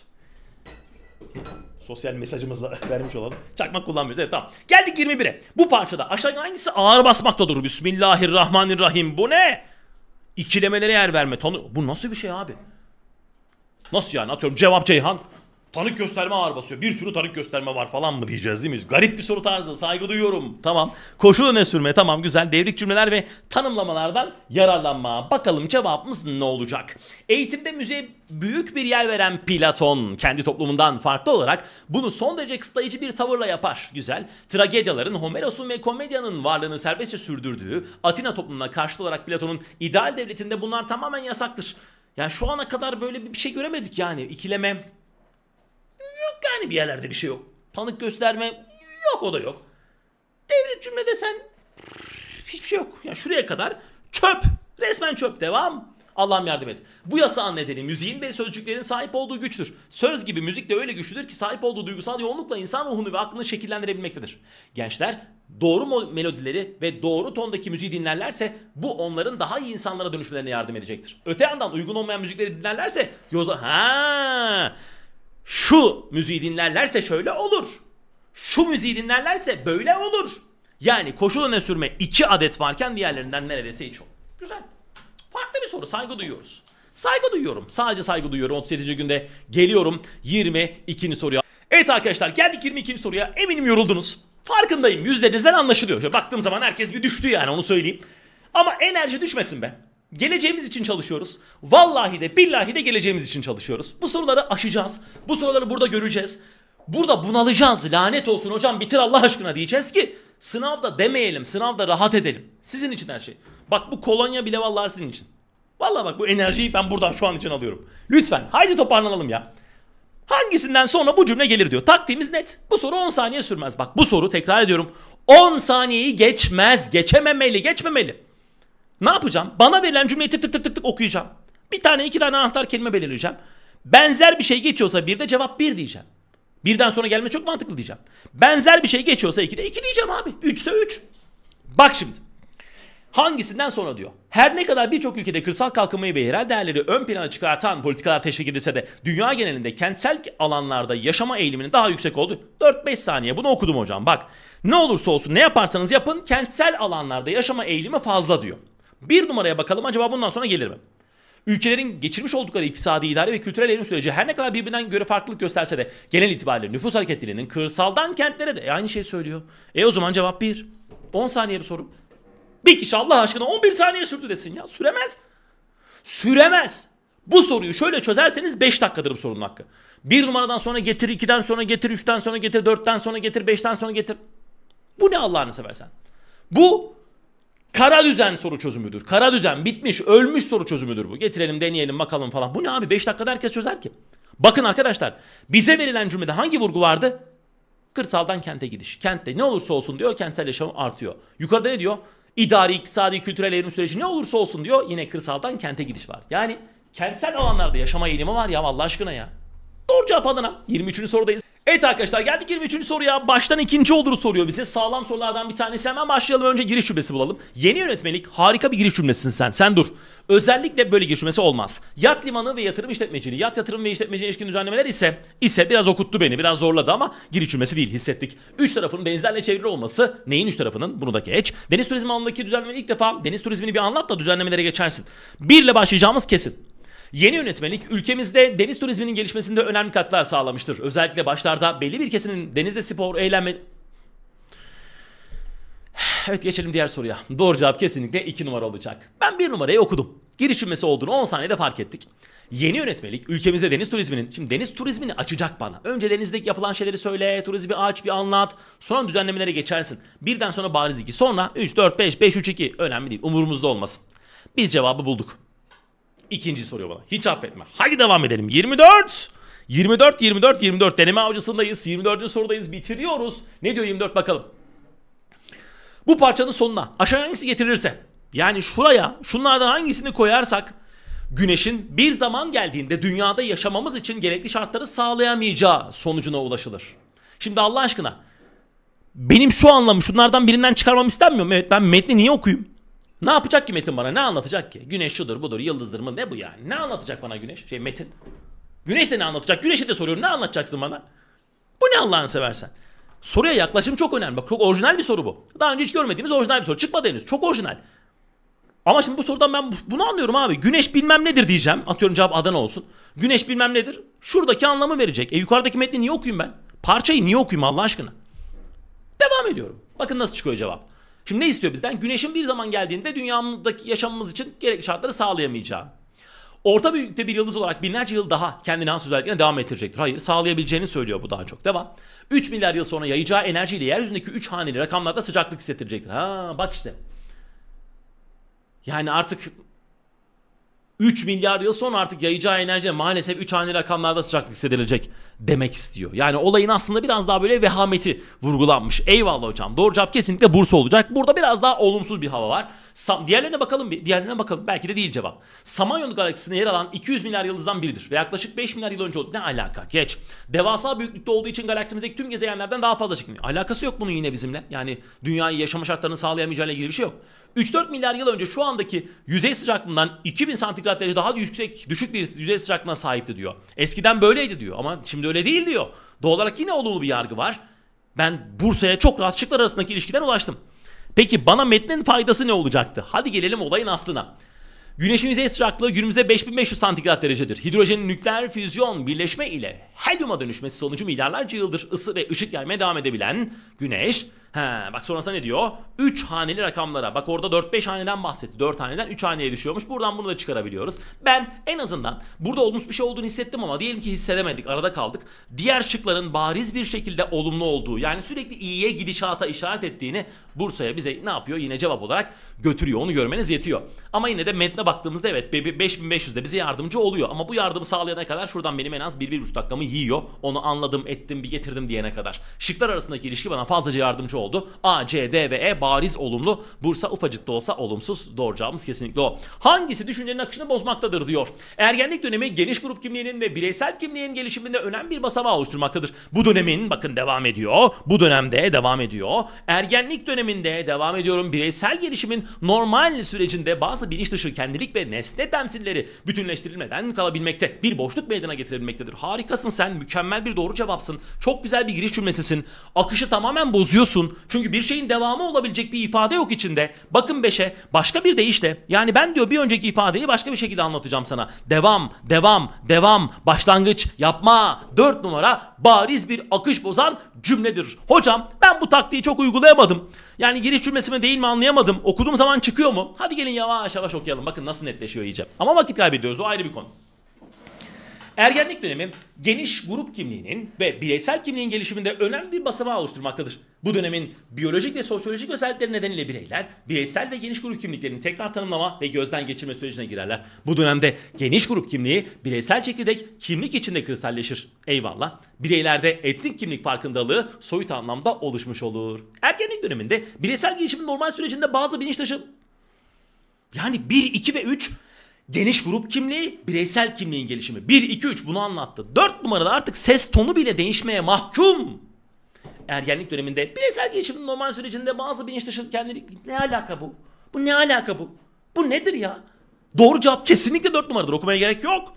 Sosyal mesajımızla vermiş olalım. Çakmak kullanmıyoruz. Evet tamam. Geldik 21'e. Bu parçada aşağıya hangisi ağır basmakta durur? Bismillahirrahmanirrahim. Bu ne? İkilemelere yer verme. Tanı Bu nasıl bir şey abi? Nasıl yani? Atıyorum cevap Ceyhan tanık gösterme ağır basıyor. Bir sürü tanık gösterme var falan mı diyeceğiz değil mi? Garip bir soru tarzı. Saygı duyuyorum. Tamam. Koşul öne sürme. Tamam güzel. Devrik cümleler ve tanımlamalardan yararlanma. Bakalım cevabımız ne olacak? Eğitimde müziğe büyük bir yer veren Platon kendi toplumundan farklı olarak bunu son derece kısıtlayıcı bir tavırla yapar. Güzel. Tragedyaların Homeros'un ve komedyanın varlığını serbestçe sürdürdüğü Atina toplumuna karşı olarak Platon'un ideal devletinde bunlar tamamen yasaktır. Yani şu ana kadar böyle bir şey göremedik yani. İkileme, yani bir yerlerde bir şey yok. Tanık gösterme yok o da yok. Devrik cümle desen hiçbir şey yok. Yani şuraya kadar çöp. Resmen çöp. Devam. Allah'ım yardım et. Bu yasağın nedeni müziğin ve sözcüklerin sahip olduğu güçtür. Söz gibi müzik de öyle güçlüdür ki sahip olduğu duygusal yoğunlukla insan ruhunu ve aklını şekillendirebilmektedir. Gençler doğru melodileri ve doğru tondaki müziği dinlerlerse bu onların daha iyi insanlara dönüşmelerine yardım edecektir. Öte yandan uygun olmayan müzikleri dinlerlerse yolda ha şu müziği dinlerlerse şöyle olur. Şu müziği dinlerlerse böyle olur. Yani koşul öne sürme 2 adet varken diğerlerinden neredeyse hiç yok. Güzel. Farklı bir soru. Saygı duyuyoruz. Saygı duyuyorum. Sadece saygı duyuyorum. 37. günde geliyorum 22. soruya. Evet arkadaşlar geldik 22. soruya. Eminim yoruldunuz. Farkındayım. Yüzlerinizden anlaşılıyor. Şöyle baktığım zaman herkes bir düştü yani onu söyleyeyim. Ama enerji düşmesin be. Geleceğimiz için çalışıyoruz. Vallahi de billahi de geleceğimiz için çalışıyoruz. Bu soruları aşacağız. Bu soruları burada göreceğiz. Burada bunalacağız. Lanet olsun hocam bitir Allah aşkına diyeceğiz ki sınavda demeyelim. Sınavda rahat edelim. Sizin için her şey. Bak bu kolonya bile vallahi sizin için. Vallahi bak bu enerjiyi ben buradan şu an için alıyorum. Lütfen haydi toparlanalım ya. Hangisinden sonra bu cümle gelir diyor. Taktiğimiz net. Bu soru 10 saniye sürmez. Bak bu soru tekrar ediyorum. 10 saniyeyi geçmez. Geçememeli, geçmemeli. Ne yapacağım? Bana verilen cümleyi tık tık tık tık tık okuyacağım. Bir tane iki tane anahtar kelime belirleyeceğim. Benzer bir şey geçiyorsa bir de cevap bir diyeceğim. Birden sonra gelme çok mantıklı diyeceğim. Benzer bir şey geçiyorsa iki de iki diyeceğim abi. Üçse üç. Bak şimdi. Hangisinden sonra diyor. Her ne kadar birçok ülkede kırsal kalkınmayı ve yerel değerleri ön plana çıkartan politikalar teşvik edilse de dünya genelinde kentsel alanlarda yaşama eğiliminin daha yüksek oldu. 4-5 saniye bunu okudum hocam bak. Ne olursa olsun ne yaparsanız yapın kentsel alanlarda yaşama eğilimi fazla diyor. Bir numaraya bakalım acaba bundan sonra gelir mi? Ülkelerin geçirmiş oldukları iktisadi, idari ve kültürel evrim süreci her ne kadar birbirinden göre farklılık gösterse de genel itibariyle nüfus hareketliliğinin kırsaldan kentlere de aynı şey söylüyor. E o zaman cevap bir. 10 saniye bir soru. Bir kişi Allah aşkına 11 saniye sürdü desin ya. Süremez. Süremez. Bu soruyu şöyle çözerseniz 5 dakikadır bu sorunun hakkı. Bir numaradan sonra getir, 2'den sonra getir, 3'ten sonra getir, 4'ten sonra getir, 5'ten sonra getir. Bu ne Allah'ını seversen? Bu Kara düzen soru çözümüdür. Kara düzen bitmiş, ölmüş soru çözümüdür bu. Getirelim, deneyelim, bakalım falan. Bu ne abi? 5 dakikada herkes çözer ki. Bakın arkadaşlar, bize verilen cümlede hangi vurgu vardı? Kırsaldan kente gidiş. Kentte ne olursa olsun diyor, kentsel yaşam artıyor. Yukarıda ne diyor? İdari, iktisadi, kültürel eğilim süreci ne olursa olsun diyor. Yine kırsaldan kente gidiş var. Yani kentsel alanlarda yaşama eğilimi var ya Allah aşkına ya. Doğru cevap adına. 23. sorudayız. Evet arkadaşlar geldik 23. soruya. Baştan ikinci oluru soruyor bize. Sağlam sorulardan bir tanesi. Hemen başlayalım. Önce giriş cümlesi bulalım. Yeni yönetmelik harika bir giriş cümlesin sen. Sen dur. Özellikle böyle giriş cümlesi olmaz. Yat limanı ve yatırım işletmeciliği. Yat yatırım ve işletmeciliğe ilişkin düzenlemeler ise ise biraz okuttu beni. Biraz zorladı ama giriş cümlesi değil hissettik. Üç tarafının denizlerle çevrili olması. Neyin üç tarafının? Bunu da geç. Deniz turizmi alanındaki düzenlemeleri ilk defa deniz turizmini bir anlat da düzenlemelere geçersin. Birle başlayacağımız kesin. Yeni yönetmelik ülkemizde deniz turizminin gelişmesinde önemli katkılar sağlamıştır. Özellikle başlarda belli bir kesimin denizde spor, eğlenme... Evet geçelim diğer soruya. Doğru cevap kesinlikle 2 numara olacak. Ben 1 numarayı okudum. Giriş cümlesi olduğunu 10 saniyede fark ettik. Yeni yönetmelik ülkemizde deniz turizminin, şimdi deniz turizmini açacak bana. Önce denizdeki yapılan şeyleri söyle, turizmi aç, bir anlat. Sonra düzenlemelere geçersin. Birden sonra bariz 2, sonra 3, 4, 5, 5, 3, 2. Önemli değil, umurumuzda olmasın. Biz cevabı bulduk. İkinci soruyor bana. Hiç affetme. Hadi devam edelim. 24. 24 24 24 deneme avcısındayız. 24. sorudayız. Bitiriyoruz. Ne diyor 24 bakalım. Bu parçanın sonuna aşağı hangisi getirilirse yani şuraya şunlardan hangisini koyarsak güneşin bir zaman geldiğinde dünyada yaşamamız için gerekli şartları sağlayamayacağı sonucuna ulaşılır. Şimdi Allah aşkına benim şu anlamı şunlardan birinden çıkarmam istenmiyor mu? Evet ben metni niye okuyayım? Ne yapacak ki Metin bana? Ne anlatacak ki? Güneş şudur budur yıldızdır mı ne bu yani? Ne anlatacak bana Güneş? Şey Metin. Güneş de ne anlatacak? Güneş'e de soruyorum ne anlatacaksın bana? Bu ne Allah'ını seversen? Soruya yaklaşım çok önemli. Bak çok orijinal bir soru bu. Daha önce hiç görmediğimiz orijinal bir soru. Çıkmadı henüz. Çok orijinal. Ama şimdi bu sorudan ben bunu anlıyorum abi. Güneş bilmem nedir diyeceğim. Atıyorum cevap Adana olsun. Güneş bilmem nedir. Şuradaki anlamı verecek. E yukarıdaki metni niye okuyayım ben? Parçayı niye okuyayım Allah aşkına? Devam ediyorum. Bakın nasıl çıkıyor cevap. Şimdi ne istiyor bizden? Güneşin bir zaman geldiğinde dünyamızdaki yaşamımız için gerekli şartları sağlayamayacağı. Orta büyüklükte bir yıldız olarak binlerce yıl daha kendine has özelliklerine devam ettirecektir. Hayır sağlayabileceğini söylüyor bu daha çok. Devam. 3 milyar yıl sonra yayacağı enerjiyle yeryüzündeki 3 haneli rakamlarda sıcaklık hissettirecektir. Ha bak işte. Yani artık 3 milyar yıl sonra artık yayacağı enerji maalesef 3 haneli rakamlarda sıcaklık hissedilecek demek istiyor. Yani olayın aslında biraz daha böyle vehameti vurgulanmış. Eyvallah hocam. Doğru cevap kesinlikle Bursa olacak. Burada biraz daha olumsuz bir hava var. Sam, diğerlerine bakalım bir. Diğerlerine bakalım. Belki de değil cevap. Samanyolu galaksisine yer alan 200 milyar yıldızdan biridir. Ve yaklaşık 5 milyar yıl önce oldu. Ne alaka? Geç. Devasa büyüklükte olduğu için galaksimizdeki tüm gezegenlerden daha fazla çıkmıyor. Alakası yok bunun yine bizimle. Yani dünyayı yaşama şartlarını sağlayamayacağıyla ilgili bir şey yok. 3-4 milyar yıl önce şu andaki yüzey sıcaklığından 2000 santigrat derece daha yüksek, düşük bir yüzey sıcaklığına sahipti diyor. Eskiden böyleydi diyor ama şimdi öyle değil diyor. Doğal olarak yine olumlu bir yargı var. Ben Bursa'ya çok rahat şıklar arasındaki ilişkiden ulaştım. Peki bana metnin faydası ne olacaktı? Hadi gelelim olayın aslına. Güneşin yüzey sıcaklığı günümüzde 5500 santigrat derecedir. Hidrojenin nükleer füzyon birleşme ile helyuma dönüşmesi sonucu milyarlarca yıldır ısı ve ışık yaymaya devam edebilen güneş... He, bak sonrasında ne diyor? 3 haneli rakamlara. Bak orada 4-5 haneden bahsetti. 4 haneden 3 haneye düşüyormuş. Buradan bunu da çıkarabiliyoruz. Ben en azından burada olmuş bir şey olduğunu hissettim ama diyelim ki hissedemedik. Arada kaldık. Diğer şıkların bariz bir şekilde olumlu olduğu yani sürekli iyiye gidişata işaret ettiğini Bursa'ya bize ne yapıyor? Yine cevap olarak götürüyor. Onu görmeniz yetiyor. Ama yine de metne baktığımızda evet 5.500 de bize yardımcı oluyor. Ama bu yardımı sağlayana kadar şuradan benim en az 1-1,5 dakikamı yiyor. Onu anladım, ettim, bir getirdim diyene kadar. Şıklar arasındaki ilişki bana fazlaca yardımcı oldu. A, C, D ve E bariz olumlu. Bursa ufacık da olsa olumsuz. Doğru cevabımız kesinlikle o. Hangisi düşüncenin akışını bozmaktadır diyor. Ergenlik dönemi geniş grup kimliğinin ve bireysel kimliğin gelişiminde önemli bir basamağı oluşturmaktadır. Bu dönemin bakın devam ediyor. Bu dönemde devam ediyor. Ergenlik dönemi döneminde devam ediyorum. Bireysel gelişimin normal sürecinde bazı bilinç dışı kendilik ve nesne temsilleri bütünleştirilmeden kalabilmekte. Bir boşluk meydana getirilmektedir. Harikasın sen, mükemmel bir doğru cevapsın. Çok güzel bir giriş cümlesisin. Akışı tamamen bozuyorsun. Çünkü bir şeyin devamı olabilecek bir ifade yok içinde. Bakın beşe başka bir deyişle yani ben diyor bir önceki ifadeyi başka bir şekilde anlatacağım sana. Devam, devam, devam, başlangıç, yapma. dört numara bariz bir akış bozan cümledir. Hocam ben bu taktiği çok uygulayamadım. Yani giriş cümlesi mi değil mi anlayamadım. Okuduğum zaman çıkıyor mu? Hadi gelin yavaş yavaş okuyalım. Bakın nasıl netleşiyor iyice. Ama vakit kaybediyoruz o ayrı bir konu. Ergenlik dönemi geniş grup kimliğinin ve bireysel kimliğin gelişiminde önemli bir basamağı oluşturmaktadır. Bu dönemin biyolojik ve sosyolojik özellikleri nedeniyle bireyler bireysel ve geniş grup kimliklerini tekrar tanımlama ve gözden geçirme sürecine girerler. Bu dönemde geniş grup kimliği bireysel çekirdek kimlik içinde kristalleşir. Eyvallah. Bireylerde etnik kimlik farkındalığı soyut anlamda oluşmuş olur. Ergenlik döneminde bireysel gelişimin normal sürecinde bazı bilinç dışı yani 1, 2 ve 3 Geniş grup kimliği, bireysel kimliğin gelişimi. 1, 2, 3 bunu anlattı. 4 numarada artık ses tonu bile değişmeye mahkum. Ergenlik döneminde bireysel gelişimin normal sürecinde bazı bilinç dışı kendilik ne alaka bu? Bu ne alaka bu? Bu nedir ya? Doğru cevap kesinlikle 4 numaradır. Okumaya gerek yok.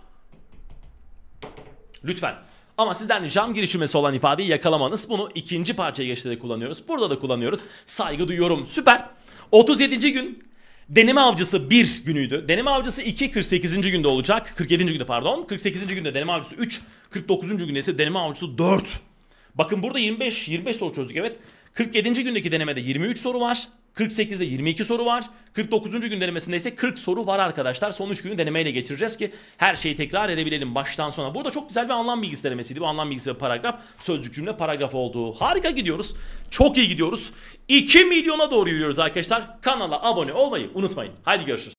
Lütfen. Ama sizden ricam girişimesi olan ifadeyi yakalamanız. Bunu ikinci parçaya geçtiğinde kullanıyoruz. Burada da kullanıyoruz. Saygı duyuyorum. Süper. 37. gün Deneme avcısı 1 günüydü. Deneme avcısı 2 48. günde olacak. 47. günde pardon. 48. günde deneme avcısı 3. 49. günde ise deneme avcısı 4. Bakın burada 25 25 soru çözdük evet. 47. gündeki denemede 23 soru var. 48'de 22 soru var. 49. gün denemesinde ise 40 soru var arkadaşlar. Son 3 günü denemeyle geçireceğiz ki her şeyi tekrar edebilelim baştan sona. Burada çok güzel bir anlam bilgisi denemesiydi. Bu anlam bilgisi ve paragraf sözcük cümle paragraf olduğu Harika gidiyoruz. Çok iyi gidiyoruz. 2 milyona doğru yürüyoruz arkadaşlar. Kanala abone olmayı unutmayın. Haydi görüşürüz.